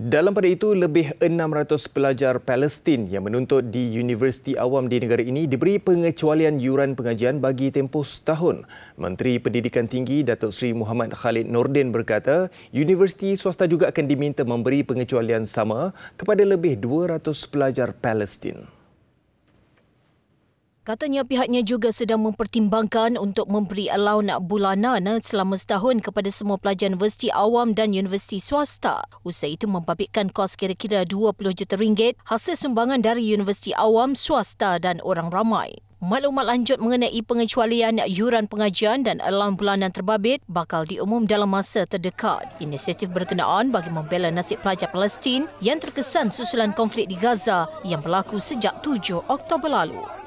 Dalam pada itu, lebih 600 pelajar Palestin yang menuntut di Universiti Awam di negara ini diberi pengecualian yuran pengajian bagi tempoh setahun. Menteri Pendidikan Tinggi Datuk Seri Muhammad Khalid Nordin berkata, universiti swasta juga akan diminta memberi pengecualian sama kepada lebih 200 pelajar Palestin. Katanya pihaknya juga sedang mempertimbangkan untuk memberi allowan bulanan eh, selama setahun kepada semua pelajar universiti awam dan universiti swasta. Usaha itu membabitkan kos kira-kira 20 juta ringgit hasil sumbangan dari universiti awam, swasta dan orang ramai. Maklumat lanjut mengenai pengecualian yuran pengajian dan alam bulanan terbabit bakal diumum dalam masa terdekat. Inisiatif berkenaan bagi membela nasib pelajar Palestin yang terkesan susulan konflik di Gaza yang berlaku sejak 7 Oktober lalu.